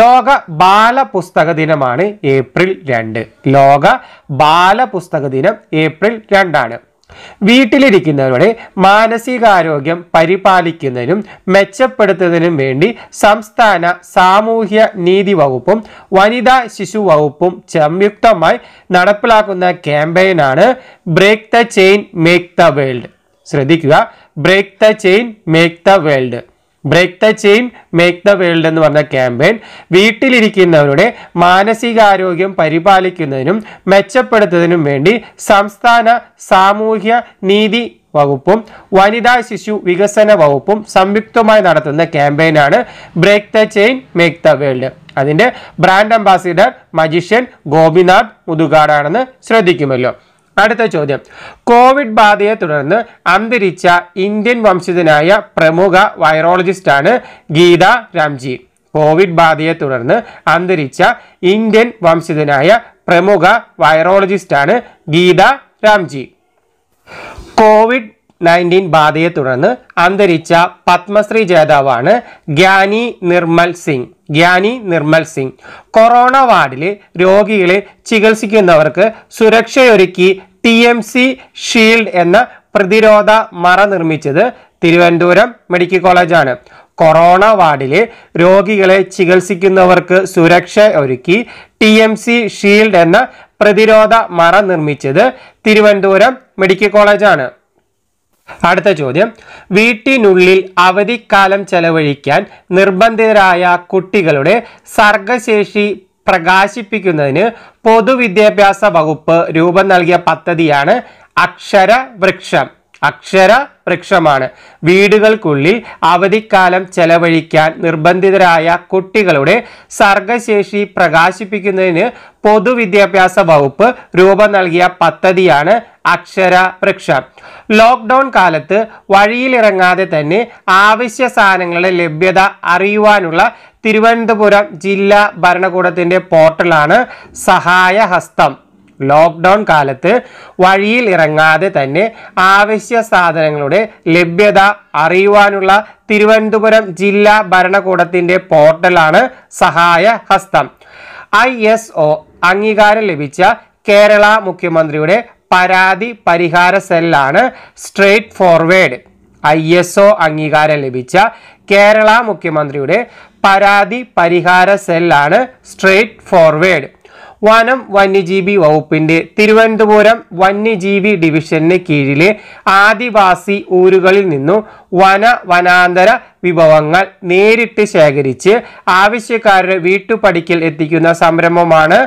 ലോക ബാലപുസ്തക ദിനമാണ് ഏപ്രിൽ രണ്ട് ലോക ബാലപുസ്തക ദിനം ഏപ്രിൽ രണ്ടാണ് വീട്ടിലിരിക്കുന്നവരുടെ മാനസികാരോഗ്യം പരിപാലിക്കുന്നതിനും മെച്ചപ്പെടുത്തുന്നതിനും വേണ്ടി സംസ്ഥാന സാമൂഹ്യ നീതി വകുപ്പും വനിതാ ശിശു വകുപ്പും സംയുക്തമായി നടപ്പിലാക്കുന്ന ക്യാമ്പയിനാണ് break the chain make the world ശ്രദ്ധിക്കുക break the chain make the world break the chain make the world എന്ന് പറഞ്ഞ ക്യാമ്പയിൻ വീട്ടിലിരിക്കുന്നവരുടെ മാനസികാരോഗ്യം പരിപാലിക്കുന്നതിനും മെച്ചപ്പെടുത്തുന്നതിനും വേണ്ടി സംസ്ഥാന സാമൂഹ്യ നീതി വകുപ്പും വനിതാ ശിശു വികസന വകുപ്പും സംയുക്തമായി നടത്തുന്ന ക്യാമ്പയിനാണ് break the chain make the world അതിൻ്റെ ബ്രാൻഡ് അംബാസിഡർ മജിഷ്യൻ ഗോപിനാഥ് മുതുകാടാണെന്ന് ശ്രദ്ധിക്കുമല്ലോ അടുത്ത ചോദ്യം കോവിഡ് ബാധയെ തുടർന്ന് അന്തരിച്ച ഇന്ത്യൻ വംശജനായ പ്രമുഖ വൈറോളജിസ്റ്റാണ് ഗീത രാംജി കോവിഡ് ബാധയെ തുടർന്ന് അന്തരിച്ച ഇന്ത്യൻ വംശജനായ പ്രമുഖ വൈറോളജിസ്റ്റാണ് ഗീത രാംജി കോവിഡ് നയൻറ്റീൻ ബാധയെ തുടർന്ന് അന്തരിച്ച പത്മശ്രീ ജേതാവാണ് ഗ്യാനി നിർമ്മൽ സിംഗ് ഗ്യാനി നിർമ്മൽ സിംഗ് കൊറോണ വാർഡിലെ രോഗികളെ ചികിത്സിക്കുന്നവർക്ക് സുരക്ഷയൊരുക്കി ടി എം സി ഷീൽഡ് എന്ന പ്രതിരോധ മറ നിർമ്മിച്ചത് തിരുവനന്തപുരം മെഡിക്കൽ കോളേജാണ് കൊറോണ വാർഡിലെ രോഗികളെ ചികിത്സിക്കുന്നവർക്ക് സുരക്ഷ ഒരുക്കി ടി എം സി ഷീൽഡ് എന്ന പ്രതിരോധ മറ നിർമ്മിച്ചത് തിരുവനന്തപുരം മെഡിക്കൽ കോളേജാണ് അടുത്ത ചോദ്യം വീട്ടിനുള്ളിൽ അവധിക്കാലം ചെലവഴിക്കാൻ നിർബന്ധിതരായ കുട്ടികളുടെ സർഗശേഷി പ്രകാശിപ്പിക്കുന്നതിന് പൊതുവിദ്യാഭ്യാസ വകുപ്പ് രൂപം നൽകിയ പദ്ധതിയാണ് അക്ഷരവൃക്ഷം അക്ഷര വൃക്ഷമാണ് വീടുകൾക്കുള്ളിൽ അവധിക്കാലം ചെലവഴിക്കാൻ നിർബന്ധിതരായ കുട്ടികളുടെ സർഗശേഷി പ്രകാശിപ്പിക്കുന്നതിന് പൊതുവിദ്യാഭ്യാസ വകുപ്പ് രൂപം നൽകിയ പദ്ധതിയാണ് അക്ഷര വൃക്ഷം ലോക്ക്ഡൗൺ കാലത്ത് വഴിയിലിറങ്ങാതെ തന്നെ ആവശ്യ സാധനങ്ങളുടെ ലഭ്യത അറിയുവാനുള്ള തിരുവനന്തപുരം ജില്ലാ ഭരണകൂടത്തിൻ്റെ പോർട്ടലാണ് സഹായഹസ്തം ലോക്ക്ഡൗൺ കാലത്ത് വഴിയിൽ ഇറങ്ങാതെ തന്നെ ആവശ്യ സാധനങ്ങളുടെ ലഭ്യത അറിയുവാനുള്ള തിരുവനന്തപുരം ജില്ലാ ഭരണകൂടത്തിൻ്റെ പോർട്ടലാണ് സഹായ ഹസ്തം ഐ എസ് ഒ അംഗീകാരം ലഭിച്ച കേരള മുഖ്യമന്ത്രിയുടെ പരാതി പരിഹാര സെല്ലാണ് straight forward I S O അംഗീകാരം ലഭിച്ച കേരള മുഖ്യമന്ത്രിയുടെ പരാതി പരിഹാര സെല്ലാണ് സ്ട്രേറ്റ് ഫോർവേഡ് വനം വന്യജീവി വകുപ്പിന്റെ തിരുവനന്തപുരം വന്യജീവി ഡിവിഷന് കീഴിലെ ആദിവാസി ഊരുകളിൽ നിന്നും വന വനാന്തര വിഭവങ്ങൾ നേരിട്ട് ശേഖരിച്ച് ആവശ്യക്കാരുടെ വീട്ടുപടിക്കൽ എത്തിക്കുന്ന സംരംഭമാണ്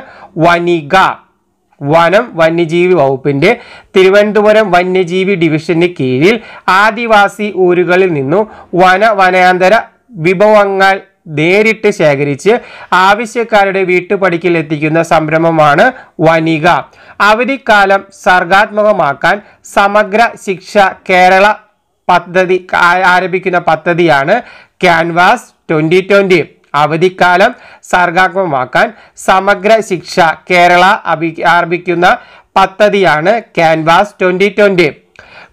വനിക വനം വന്യജീവി വകുപ്പിന്റെ തിരുവനന്തപുരം വന്യജീവി ഡിവിഷന് കീഴിൽ ആദിവാസി ഊരുകളിൽ നിന്നും വന വനാന്തര വിഭവങ്ങൾ നേരിട്ട് ശേഖരിച്ച് ആവശ്യക്കാരുടെ വീട്ടുപടിക്കൽ എത്തിക്കുന്ന സംരംഭമാണ് വനിക അവധിക്കാലം സർഗാത്മകമാക്കാൻ സമഗ്ര ശിക്ഷ കേരള പദ്ധതി ആരംഭിക്കുന്ന പദ്ധതിയാണ് ക്യാൻവാസ് ട്വൻ്റി ട്വൻ്റി അവധിക്കാലം സർഗാത്മകമാക്കാൻ സമഗ്ര ശിക്ഷ കേരള അഭി ആരംഭിക്കുന്ന പദ്ധതിയാണ് ക്യാൻവാസ് ട്വൻ്റി ട്വൻ്റി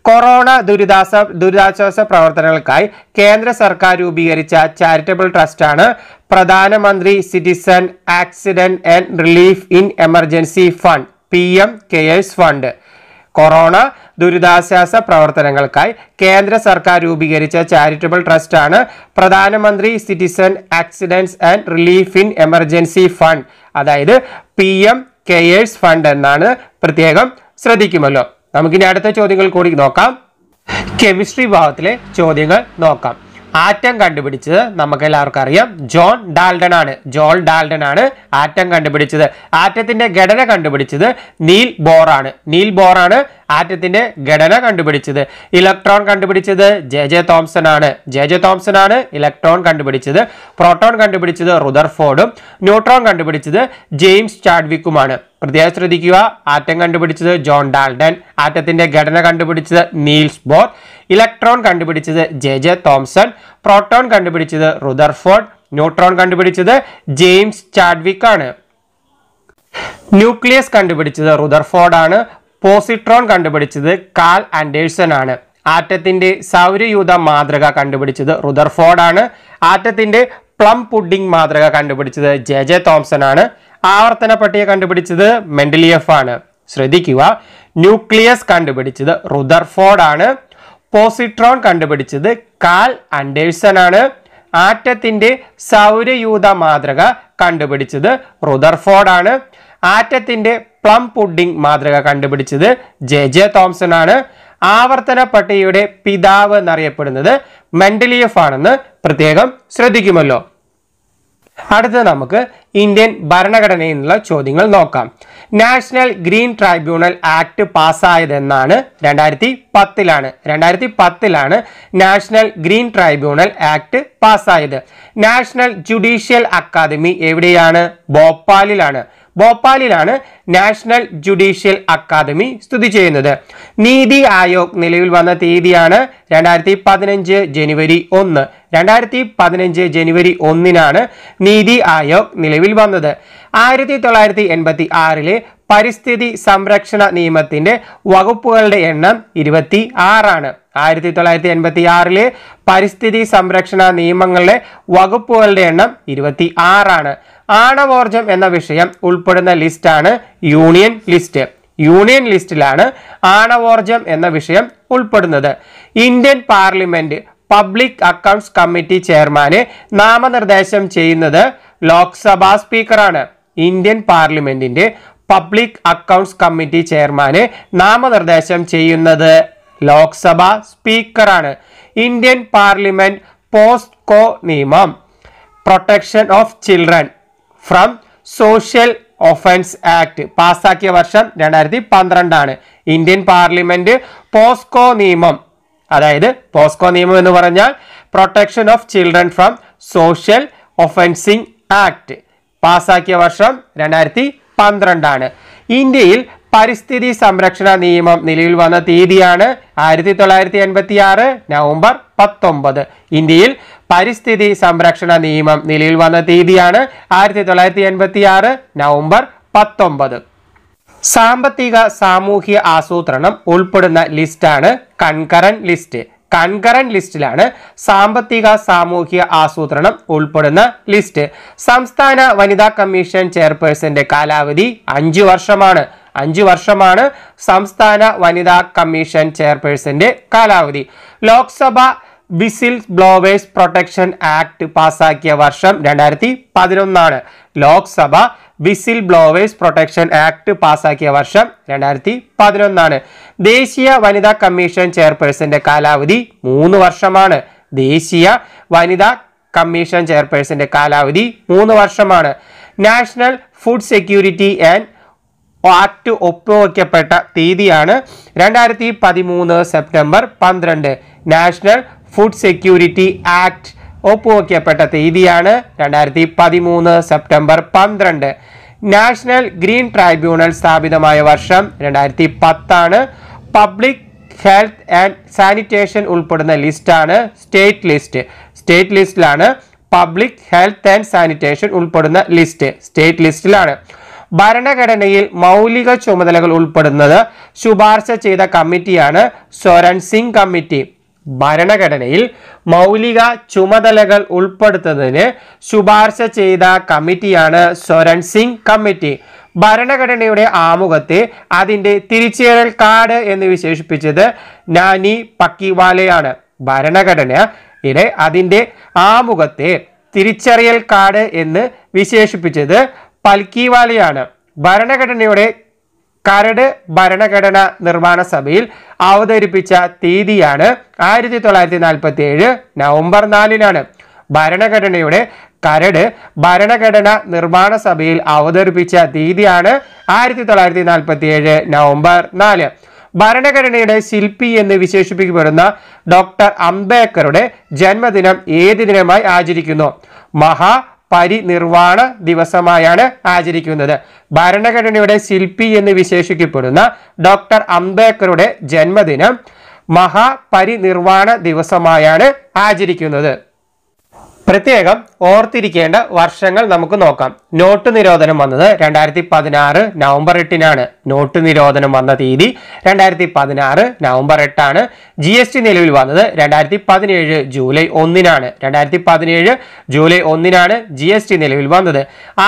കൊറോണ ദുരിതാസ ദുരിതാശ്വാസ പ്രവർത്തനങ്ങൾക്കായി കേന്ദ്ര സർക്കാർ രൂപീകരിച്ച ചാരിറ്റബിൾ ട്രസ്റ്റാണ് പ്രധാനമന്ത്രി citizen accident and relief in emergency fund P M cares fund corona ദുരിതാശ്വാസ പ്രവർത്തനങ്ങൾക്കായി കേന്ദ്ര സർക്കാർ രൂപീകരിച്ച ചാരിറ്റബിൾ ട്രസ്റ്റാണ് പ്രധാനമന്ത്രി citizen accidents and relief in emergency fund അതായത് പി എം കെയേഴ്സ് ഫണ്ട് എന്നാണ് പ്രത്യേകം ശ്രദ്ധിക്കുമല്ലോ നമുക്കിനി അടുത്ത ചോദ്യങ്ങൾ കൂടി നോക്കാം കെമിസ്ട്രി വിഭാഗത്തിലെ ചോദ്യങ്ങൾ നോക്കാം ആറ്റം കണ്ടുപിടിച്ചത് നമുക്ക് എല്ലാവർക്കും അറിയാം ജോൺ ഡാൽഡൺ ആണ് ജോൺ ഡാൽഡൺ ആണ് ആറ്റം കണ്ടുപിടിച്ചത് ആറ്റത്തിന്റെ ഘടന കണ്ടുപിടിച്ചത് നീൽ ബോറാണ് നീൽ ബോറാണ് ആറ്റത്തിന്റെ ഘടന കണ്ടുപിടിച്ചത് ഇലക്ട്രോൺ കണ്ടുപിടിച്ചത് ജെ ജെ തോംസൺ ആണ് ജെ ജെ തോംസൺ ആണ് ഇലക്ട്രോൺ കണ്ടുപിടിച്ചത് പ്രോട്ടോൺ കണ്ടുപിടിച്ചത് റുദർഫോർഡും ന്യൂട്രോൺ കണ്ടുപിടിച്ചത് ജെയിംസ് ചാഡ്വിക്കുമാണ് കൃത്യമായി ശ്രദ്ധിക്കുക ആറ്റം കണ്ടുപിടിച്ചത് ജോൺ ഡാൽഡൻ ആറ്റത്തിന്റെ ഘടന കണ്ടുപിടിച്ചത് നീൽസ് ബോർ ഇലക്ട്രോൺ കണ്ടുപിടിച്ചത് ജെ ജെ തോംസൺ പ്രോട്ടോൺ കണ്ടുപിടിച്ചത് റുദർഫോർഡ് ന്യൂട്രോൺ കണ്ടുപിടിച്ചത് ജെയിംസ് ചാഡ്വിക് ആണ് ന്യൂക്ലിയസ് കണ്ടുപിടിച്ചത് റുദർഫോർഡ് ആണ് പോസിട്രോൺ കണ്ടുപിടിച്ചത് കാൽ ആൻഡേഴ്സൺ ആണ് ആറ്റത്തിന്റെ സൗരയൂഥ മാതൃക കണ്ടുപിടിച്ചത് റുദർഫോർഡ് ആണ് ആറ്റത്തിന്റെ പ്ലം പുഡിംഗ് മാതൃക കണ്ടുപിടിച്ചത് ജെ ജെ തോംസൺ ആണ് ആവർത്തന പട്ടിക കണ്ടുപിടിച്ചത് മെൻഡലിയഫ് ആണ് ശ്രദ്ധിക്കുക ന്യൂക്ലിയസ് കണ്ടുപിടിച്ചത് റുദർഫോർഡ് ആണ് പോസിട്രോൺ കണ്ടുപിടിച്ചത് കാൽ ആൻഡേഴ്സൺ ആണ് ആറ്റത്തിന്റെ സൗരയൂത മാതൃക കണ്ടുപിടിച്ചത് റുദർഫോർഡ് ആണ് ആറ്റത്തിന്റെ പ്ലം പുഡിംഗ് മാതൃക കണ്ടുപിടിച്ചത് ജെ ജെ തോംസൺ ആണ് ആവർത്തന പട്ടികയുടെ പിതാവ് എന്നറിയപ്പെടുന്നത് മെൻഡലിയഫ് ആണെന്ന് പ്രത്യേകം ശ്രദ്ധിക്കുമല്ലോ അടുത്തത് നമുക്ക് ഇന്ത്യൻ ഭരണഘടനയിൽ നിന്നുള്ള ചോദ്യങ്ങൾ നോക്കാം നാഷണൽ ഗ്രീൻ ട്രൈബ്യൂണൽ ആക്ട് പാസ്സായതെന്നാണ് രണ്ടായിരത്തി പത്തിലാണ് രണ്ടായിരത്തി പത്തിലാണ് നാഷണൽ ഗ്രീൻ ട്രൈബ്യൂണൽ ആക്ട് പാസ്സായത് നാഷണൽ ജുഡീഷ്യൽ അക്കാദമി എവിടെയാണ് ഭോപ്പാലിലാണ് ഭോപ്പാലിലാണ് നാഷണൽ ജുഡീഷ്യൽ അക്കാദമി സ്ഥിതി ചെയ്യുന്നത് നീതി ആയോഗ് നിലവിൽ വന്ന തീയതിയാണ് രണ്ടായിരത്തി പതിനഞ്ച് ജനുവരി ഒന്ന് രണ്ടായിരത്തി പതിനഞ്ച് ജനുവരി ഒന്നിനാണ് നീതി ആയോഗ് നിലവിൽ വന്നത് ആയിരത്തി തൊള്ളായിരത്തി എൺപത്തി ആറിലെ പരിസ്ഥിതി സംരക്ഷണ നിയമത്തിന്റെ വകുപ്പുകളുടെ എണ്ണം ഇരുപത്തി ആറാണ് ആയിരത്തി തൊള്ളായിരത്തി എൺപത്തി ആറിലെ പരിസ്ഥിതി സംരക്ഷണ നിയമങ്ങളുടെ വകുപ്പുകളുടെ എണ്ണം ഇരുപത്തി ആറാണ് ആണവോർജം എന്ന വിഷയം ഉൾപ്പെടുന്ന ലിസ്റ്റാണ് യൂണിയൻ ലിസ്റ്റ് യൂണിയൻ ലിസ്റ്റിലാണ് ആണവോർജം എന്ന വിഷയം ഉൾപ്പെടുന്നത് Indian parliament public accounts committee ചെയർമാനെ നാമനിർദ്ദേശം ചെയ്യുന്നത് ലോക്സഭാ സ്പീക്കറാണ് ഇന്ത്യൻ പാർലമെന്റിന്റെ പബ്ലിക് അക്കൗണ്ട്സ് കമ്മിറ്റി ചെയർമാന് നാമനിർദ്ദേശം ചെയ്യുന്നത് ലോക്സഭ സ്പീക്കറാണ് ഇന്ത്യൻ പാർലമെന്റ് പോസ്റ്റ്കോ നിയമം protection of children from social offence act പാസാക്കിയ വർഷം രണ്ടായിരത്തി പന്ത്രണ്ടാണ് ഇന്ത്യൻ പാർലമെന്റ് പോസ്കോ നിയമം അതായത് പോസ്കോ നിയമം എന്ന് പറഞ്ഞാൽ protection of children from social offences act പാസാക്കിയ വർഷം രണ്ടായിരത്തി പന്ത്രണ്ടാണ് ഇന്ത്യയിൽ പരിസ്ഥിതി സംരക്ഷണ നിയമം നിലവിൽ വന്ന തീയതിയാണ് ആയിരത്തി തൊള്ളായിരത്തി എൺപത്തി ആറ് നവംബർ പത്തൊമ്പത് ഇന്ത്യയിൽ പരിസ്ഥിതി സംരക്ഷണ നിയമം നിലവിൽ വന്ന തീയതിയാണ് ആയിരത്തി തൊള്ളായിരത്തി എൺപത്തി ആറ് നവംബർ പത്തൊമ്പത് സാമ്പത്തിക സാമൂഹ്യ ആസൂത്രണം ഉൾപ്പെടുന്ന ലിസ്റ്റാണ് കൺകറൻ ലിസ്റ്റ് കൺകറന്റ് ലിസ്റ്റിലാണ് സാമ്പത്തിക സാമൂഹിക ആസൂത്രണം ഉൾപ്പെടുന്ന ലിസ്റ്റ് സംസ്ഥാന വനിതാ കമ്മീഷൻ ചെയർപേഴ്സന്റെ കാലാവധി അഞ്ചു വർഷമാണ് അഞ്ചു വർഷമാണ് സംസ്ഥാന വനിതാ കമ്മീഷൻ ചെയർപേഴ്സന്റെ കാലാവധി Lok Sabha whistle blowers protection act പാസാക്കിയ വർഷം രണ്ടായിരത്തി പതിനൊന്നാണ് Lok Sabha whistle blowers protection act പാസാക്കിയ വർഷം രണ്ടായിരത്തി പതിനൊന്നാണ് ദേശീയ വനിതാ കമ്മീഷൻ ചെയർപേഴ്സന്റെ കാലാവധി മൂന്ന് വർഷമാണ് ദേശീയ വനിതാ കമ്മീഷൻ ചെയർപേഴ്സന്റെ കാലാവധി മൂന്ന് വർഷമാണ് national food security and act ഒപ്പുവയ്ക്കപ്പെട്ട തീയതിയാണ് രണ്ടായിരത്തി പതിമൂന്ന് സെപ്റ്റംബർ പന്ത്രണ്ട് നാഷണൽ ഫുഡ് സെക്യൂരിറ്റി ആക്ട് ഒപ്പുവയ്ക്കപ്പെട്ട തീയതിയാണ് രണ്ടായിരത്തി പതിമൂന്ന് സെപ്റ്റംബർ പന്ത്രണ്ട് നാഷണൽ ഗ്രീൻ ട്രൈബ്യൂണൽ സ്ഥാപിതമായ വർഷം രണ്ടായിരത്തി പത്താണ് പബ്ലിക് ഹെൽത്ത് ആൻഡ് സാനിറ്റേഷൻ ഉൾപ്പെടുന്ന ലിസ്റ്റാണ് സ്റ്റേറ്റ് ലിസ്റ്റ് സ്റ്റേറ്റ് ലിസ്റ്റിലാണ് പബ്ലിക് ഹെൽത്ത് ആൻഡ് സാനിറ്റേഷൻ ഉൾപ്പെടുന്ന ലിസ്റ്റ് സ്റ്റേറ്റ് ലിസ്റ്റിലാണ് ഭരണഘടനയിൽ മൗലിക ചുമതലകൾ ഉൾപ്പെടുന്നത് ശുപാർശ ചെയ്ത കമ്മിറ്റിയാണ് സോരൺ സിംഗ് കമ്മിറ്റി ഭരണഘടനയിൽ മൗലിക ചുമതലകൾ ഉൾപ്പെടുത്തുന്നതിന് ശുപാർശ ചെയ്ത കമ്മിറ്റിയാണ് സ്വരൺ സിംഗ് കമ്മിറ്റി ഭരണഘടനയുടെ ആമുഖത്തെ അതിൻ്റെ തിരിച്ചേരൽ കാർഡ് എന്ന് വിശേഷിപ്പിച്ചത് നാനി പക്കിവാലയാണ് ഭരണഘടനയിലെ അതിൻ്റെ ആമുഖത്തെ തിരിച്ചറിയൽ കാർഡ് എന്ന് വിശേഷിപ്പിച്ചത് പൽക്കിവാലയാണ് ഭരണഘടനയുടെ കരട് ഭരണഘടന നിർമ്മാണ സഭയിൽ അവതരിപ്പിച്ച തീയതിയാണ് ആയിരത്തി തൊള്ളായിരത്തി നാൽപ്പത്തി ഏഴ് നവംബർ നാലിനാണ് ഭരണഘടനയുടെ കരട് ഭരണഘടന നിർമ്മാണ സഭയിൽ അവതരിപ്പിച്ച തീയതിയാണ് ആയിരത്തി തൊള്ളായിരത്തി നാൽപ്പത്തി ഏഴ് നവംബർ നാല് ഭരണഘടനയുടെ ശില്പി എന്ന് വിശേഷിപ്പിക്കപ്പെടുന്ന ഡോക്ടർ അംബേദ്കറുടെ ജന്മദിനം ഏത് ദിനമായി ആചരിക്കുന്നു മഹാ പരിനിർവാണ ദിവസമായാണ് ആചരിക്കുന്നത് ഭരണഘടനയുടെ ശില്പി എന്ന് വിശേഷിക്കപ്പെടുന്ന ഡോക്ടർ അംബേദ്കറുടെ ജന്മദിനം മഹാപരിനിർവാണ ദിവസമായാണ് ആചരിക്കുന്നത് പ്രത്യേകം ഓർത്തിരിക്കേണ്ട വർഷങ്ങൾ നമുക്ക് നോക്കാം നോട്ട് നിരോധനം വന്നത് രണ്ടായിരത്തി പതിനാറ് നവംബർ എട്ടിനാണ് നോട്ട് നിരോധനം വന്ന തീയതി രണ്ടായിരത്തി പതിനാറ് നവംബർ എട്ടാണ് ജി എസ് ടി നിലവിൽ വന്നത് രണ്ടായിരത്തി പതിനേഴ് ജൂലൈ ഒന്നിനാണ് രണ്ടായിരത്തി പതിനേഴ് ജൂലൈ ഒന്നിനാണ് ജി എസ് ടി നിലവിൽ വന്നത്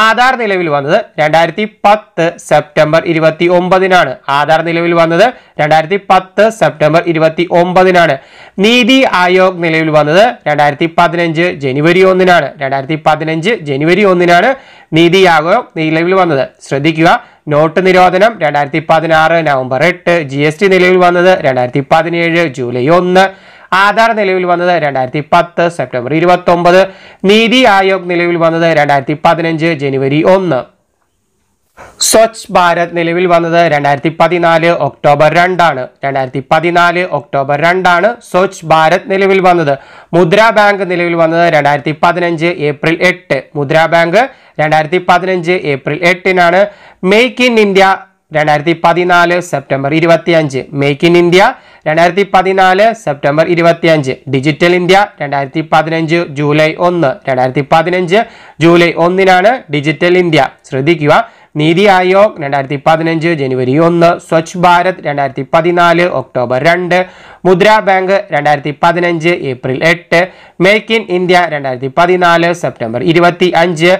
ആധാർ നിലവിൽ വന്നത് രണ്ടായിരത്തി പത്ത് സെപ്റ്റംബർ ഇരുപത്തി ഒമ്പതിനാണ് ആധാർ നിലവിൽ വന്നത് രണ്ടായിരത്തി പത്ത് സെപ്റ്റംബർ ഇരുപത്തി ഒമ്പതിനാണ് നീതി ആയോഗ് നിലവിൽ വന്നത് രണ്ടായിരത്തി പതിനഞ്ച് ജനുവരി ഒന്നിനാണ് രണ്ടായിരത്തി പതിനഞ്ച് ജനുവരി ഒന്നിനാണ് നീതി ആയോഗ് നിലവിൽ വന്നത് ശ്രദ്ധിക്കുക നോട്ട് നിരോധനം രണ്ടായിരത്തി പതിനാറ് നവംബർ എട്ട് ജി എസ് ടി നിലവിൽ വന്നത് രണ്ടായിരത്തി പതിനേഴ് ജൂലൈ ഒന്ന് ആധാർ നിലവിൽ വന്നത് രണ്ടായിരത്തി പത്ത് സെപ്റ്റംബർ ഇരുപത്തൊമ്പത് നീതി ആയോഗ് നിലവിൽ വന്നത് രണ്ടായിരത്തി പതിനഞ്ച് ജനുവരി ഒന്ന് സ്വച്ഛ് ഭാരത് നിലവിൽ വന്നത് രണ്ടായിരത്തി പതിനാല് ഒക്ടോബർ രണ്ടാണ് രണ്ടായിരത്തി പതിനാല് ഒക്ടോബർ രണ്ടാണ് സ്വച്ഛ് ഭാരത് നിലവിൽ വന്നത് മുദ്രാ ബാങ്ക് നിലവിൽ വന്നത് രണ്ടായിരത്തി പതിനഞ്ച് ഏപ്രിൽ എട്ട് മുദ്രാ ബാങ്ക് രണ്ടായിരത്തി പതിനഞ്ച് ഏപ്രിൽ എട്ടിനാണ് മേക്ക് ഇൻ ഇന്ത്യ രണ്ടായിരത്തി പതിനാല് സെപ്റ്റംബർ ഇരുപത്തിയഞ്ച് മേക്ക് ഇൻ ഇന്ത്യ രണ്ടായിരത്തി പതിനാല് സെപ്റ്റംബർ ഇരുപത്തിയഞ്ച് ഡിജിറ്റൽ ഇന്ത്യ രണ്ടായിരത്തി പതിനഞ്ച് ജൂലൈ ഒന്ന് രണ്ടായിരത്തി പതിനഞ്ച് ജൂലൈ ഒന്നിനാണ് ഡിജിറ്റൽ ഇന്ത്യ ശ്രദ്ധിക്കുക നീതി ആയോഗ് രണ്ടായിരത്തി പതിനഞ്ച് ജനുവരി ഒന്ന് സ്വച്ഛ് ഭാരത് രണ്ടായിരത്തി പതിനാല് ഒക്ടോബർ രണ്ട് മുദ്രാ ബാങ്ക് രണ്ടായിരത്തി പതിനഞ്ച് ഏപ്രിൽ എട്ട് മേക്ക് ഇൻ ഇന്ത്യ രണ്ടായിരത്തി പതിനാല് സെപ്റ്റംബർ ഇരുപത്തി അഞ്ച്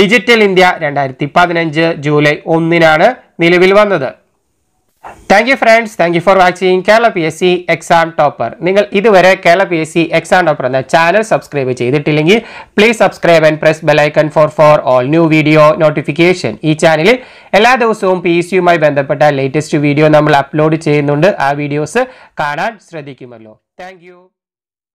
ഡിജിറ്റൽ ഇന്ത്യ രണ്ടായിരത്തി പതിനഞ്ച് ജൂലൈ ഒന്നിനാണ് നിലവിൽ വന്നത് thank you friends thank you for watching Kerala P S C exam topper നിങ്ങൾ ഇതുവരെ Kerala P S C exam topper എന്ന ചാനൽ സബ്സ്ക്രൈബ് ചെയ്തിട്ടില്ലെങ്കിൽ please subscribe and press bell icon for for all new video notification ഈ ചാനലിൽ എല്ലാ ദിവസവും പി എസ് സിയുമായി ബന്ധപ്പെട്ട latest video നമ്മൾ അപ്ലോഡ് ചെയ്യുന്നുണ്ട് ആ വീഡിയോസ് കാണാൻ ശ്രദ്ധിക്കുമല്ലോ താങ്ക്